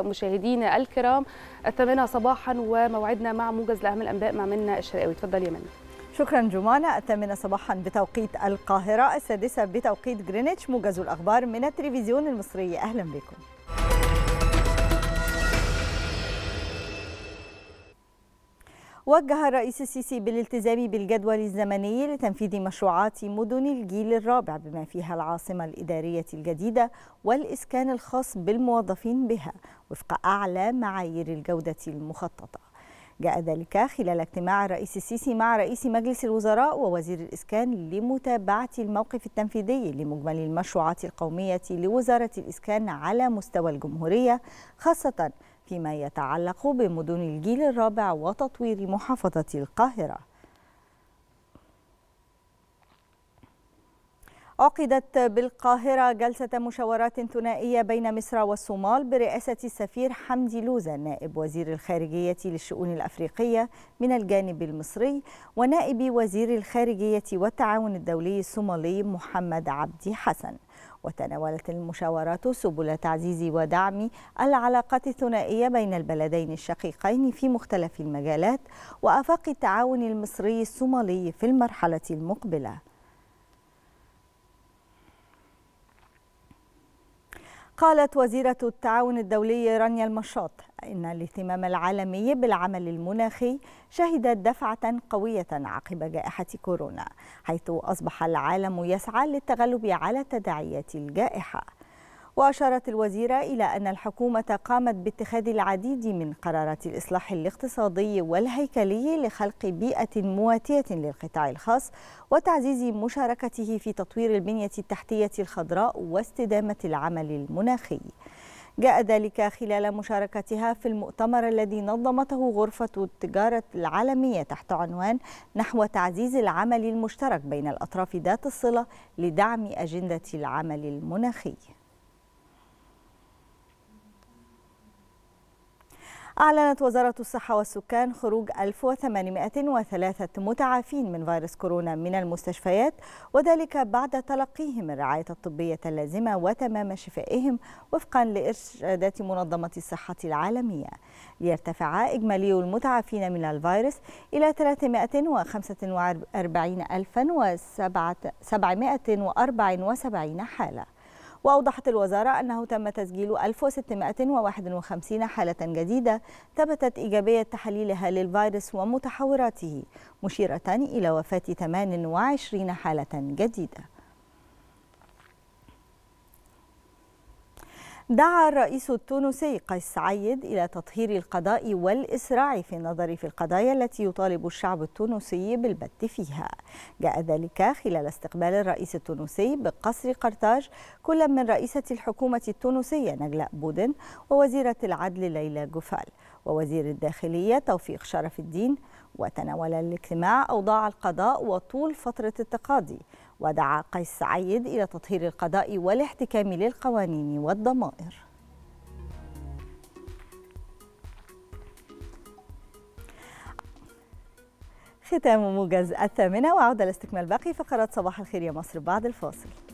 مشاهدينا الكرام الثامنة صباحا وموعدنا مع موجز لأهم الأنباء مع منا الشرقاوي تفضل يا منا شكرا جمانة الثامنة صباحا بتوقيت القاهرة السادسة بتوقيت جرينتش موجز الأخبار من التلفزيون المصري أهلا بكم وجه الرئيس السيسي بالالتزام بالجدول الزمني لتنفيذ مشروعات مدن الجيل الرابع بما فيها العاصمة الإدارية الجديدة والإسكان الخاص بالموظفين بها وفق أعلى معايير الجودة المخططة جاء ذلك خلال اجتماع الرئيس السيسي مع رئيس مجلس الوزراء ووزير الإسكان لمتابعة الموقف التنفيذي لمجمل المشروعات القومية لوزارة الإسكان على مستوى الجمهورية خاصة فيما يتعلق بمدن الجيل الرابع وتطوير محافظة القاهرة عقدت بالقاهرة جلسة مشاورات ثنائية بين مصر والصومال برئاسة السفير حمدي لوزة نائب وزير الخارجية للشؤون الأفريقية من الجانب المصري ونائب وزير الخارجية والتعاون الدولي الصومالي محمد عبدي حسن وتناولت المشاورات سبل تعزيز ودعم العلاقات الثنائية بين البلدين الشقيقين في مختلف المجالات وآفاق التعاون المصري الصومالي في المرحلة المقبلة قالت وزيرة التعاون الدولي رانيا المشاط إن الاهتمام العالمي بالعمل المناخي شهد دفعة قوية عقب جائحة كورونا حيث أصبح العالم يسعى للتغلب على تداعيات الجائحة وأشارت الوزيرة إلى أن الحكومة قامت باتخاذ العديد من قرارات الإصلاح الاقتصادي والهيكلي لخلق بيئة مواتية للقطاع الخاص وتعزيز مشاركته في تطوير البنية التحتية الخضراء واستدامة العمل المناخي. جاء ذلك خلال مشاركتها في المؤتمر الذي نظمته غرفة التجارة العالمية تحت عنوان نحو تعزيز العمل المشترك بين الأطراف ذات الصلة لدعم أجندة العمل المناخي أعلنت وزارة الصحة والسكان خروج 1803 متعافين من فيروس كورونا من المستشفيات وذلك بعد تلقيهم الرعاية الطبية اللازمة وتمام شفائهم وفقا لإرشادات منظمة الصحة العالمية ليرتفع إجمالي المتعافين من الفيروس إلى 345774 حالة وأوضحت الوزارة أنه تم تسجيل 1651 حالة جديدة ثبتت إيجابية تحليلها للفيروس ومتحوراته مشيرة إلى وفاة 28 حالة جديدة دعا الرئيس التونسي قيس سعيد إلى تطهير القضاء والإسراع في النظر في القضايا التي يطالب الشعب التونسي بالبت فيها جاء ذلك خلال استقبال الرئيس التونسي بقصر قرطاج كل من رئيسة الحكومة التونسية نجلاء بودن ووزيرة العدل ليلى جوفال ووزير الداخلية توفيق شرف الدين وتناول الاجتماع أوضاع القضاء وطول فترة التقاضي ودعا قيس سعيد إلى تطهير القضاء والاحتكام للقوانين والضمائر ختام موجز الثامنة وعودة لاستكمال باقي فقرات صباح الخير يا مصر بعد الفاصل